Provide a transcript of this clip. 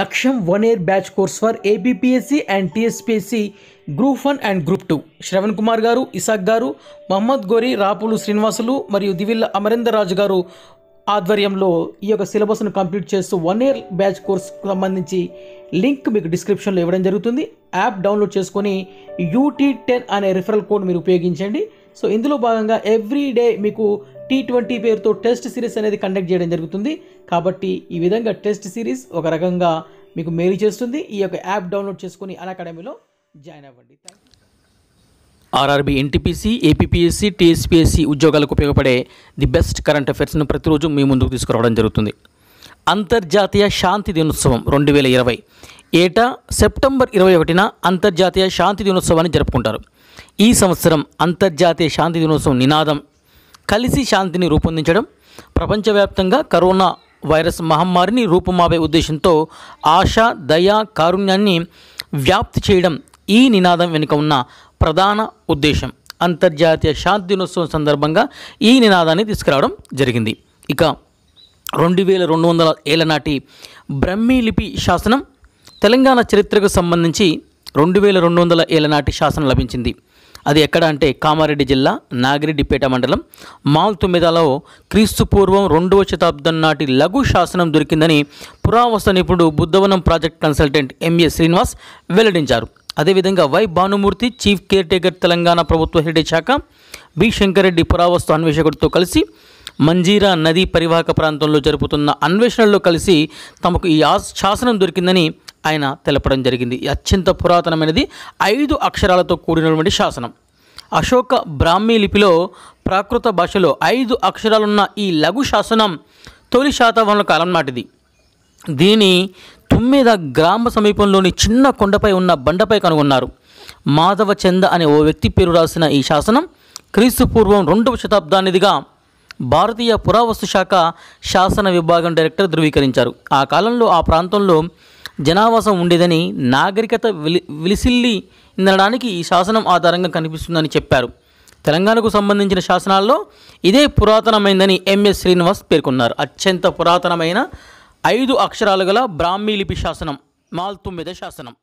లక్ష్యం one year batch course for APPSC and TSPSC group one and group two Shravan Kumar గారు Isaac గారు మహమ్మద్ గోరి రాపులు శ్రీనివాసులు మరియు దివిల్ల అమరేందర్ రాజు గారు ఆధ్వర్యంలో ఈ యొక్క సిలబస్ను కంప్లీట్ చేస్తూ వన్ ఇయర్ బ్యాచ్ కోర్స్కు సంబంధించి లింక్ మీకు డిస్క్రిప్షన్లో ఇవ్వడం జరుగుతుంది యాప్ డౌన్లోడ్ చేసుకొని యూటీ టెన్ అనే రిఫరల్ కోడ్ మీరు ఉపయోగించండి సో ఇందులో భాగంగా ఎవ్రీ డే మీకు టీ ట్వంటీ పేరుతో టెస్ట్ సిరీస్ అనేది కండక్ట్ చేయడం జరుగుతుంది కాబట్టి ఈ విధంగా టెస్ట్ సిరీస్ ఒక రకంగా మీకు మేలు చేస్తుంది ఈ యొక్క యాప్ డౌన్లోడ్ చేసుకుని అన్ అకాడమీలో జాయిన్ అవ్వండి ఆర్ఆర్బీ ఎన్టీపీసీ ఏపీపీఎస్సీ టీఎస్పీఎస్సీ ఉద్యోగాలకు ఉపయోగపడే ది బెస్ట్ కరెంట్ అఫైర్స్ను ప్రతిరోజు మీ ముందుకు తీసుకురావడం జరుగుతుంది అంతర్జాతీయ శాంతి దినోత్సవం రెండు వేల ఇరవై ఏటా సెప్టెంబర్ ఇరవై ఒకటిన అంతర్జాతీయ శాంతి దినోత్సవాన్ని జరుపుకుంటారు ఈ సంవత్సరం అంతర్జాతీయ శాంతి దినోత్సవం నినాదం కలిసి శాంతిని రూపొందించడం ప్రపంచవ్యాప్తంగా కరోనా వైరస్ మహమ్మారిని రూపుమాపే ఉద్దేశంతో ఆశ దయ కారుణ్యాన్ని వ్యాప్తి చేయడం ఈ నినాదం వెనుక ఉన్న ప్రధాన ఉద్దేశం అంతర్జాతీయ శాంతి దినోత్సవం సందర్భంగా ఈ నినాదాన్ని తీసుకురావడం జరిగింది ఇక రెండు వేల రెండు వందల ఏళ్ళ నాటి బ్రహ్మీ లిపి శాసనం తెలంగాణ చరిత్రకు సంబంధించి రెండు వేల రెండు వందల ఏళ్ళ నాటి శాసనం లభించింది అది ఎక్కడ అంటే కామారెడ్డి జిల్లా నాగిరెడ్డిపేట మండలం మాల్ క్రీస్తు క్రీస్తుపూర్వం రెండవ శతాబ్దం నాటి లఘు శాసనం దొరికిందని పురావస్తు నిపుణుడు Buddhavanam project consultant MA Srinivas వెల్లడించారు అదేవిధంగా Y Bhanumurthy chief care taker Telangana ప్రభుత్వ హెరిటేజ్ శాఖ బి శంకరెడ్డి పురావస్తు అన్వేషకుడితో కలిసి మంజీరా నదీ పరివాహక ప్రాంతంలో జరుపుతున్న అన్వేషణలో కలిసి తమకు ఈ శాసనం దొరికిందని ఆయన తెలపడం జరిగింది అత్యంత పురాతనమైనది ఐదు అక్షరాలతో కూడినటువంటి శాసనం అశోక బ్రాహ్మీ లిపిలో ప్రాకృత భాషలో ఐదు అక్షరాలున్న ఈ లఘు శాసనం తొలి శాతవాహనుల కాలం నాటిది దీని తుమ్మిద గ్రామ సమీపంలోని చిన్న కొండపై ఉన్న బండపై కనుగొన్నారు మాధవ చంద అనే ఓ వ్యక్తి పేరు రాసిన ఈ శాసనం క్రీస్తు పూర్వం రెండవ శతాబ్దానిదిగా భారతీయ పురావస్తు శాఖ శాసన విభాగం డైరెక్టర్ ధృవీకరించారు ఆ కాలంలో ఆ ప్రాంతంలో జనావాసం ఉండేదని నాగరికత విలి విలిసిల్లి ఈ శాసనం ఆధారంగా కనిపిస్తుందని చెప్పారు తెలంగాణకు సంబంధించిన శాసనాల్లో ఇదే పురాతనమైందని ఎంఎస్ శ్రీనివాస్ పేర్కొన్నారు అత్యంత పురాతనమైన ఐదు అక్షరాలు గల బ్రాహ్మీ లిపి శాసనం మాల్తుమ్మిద శాసనం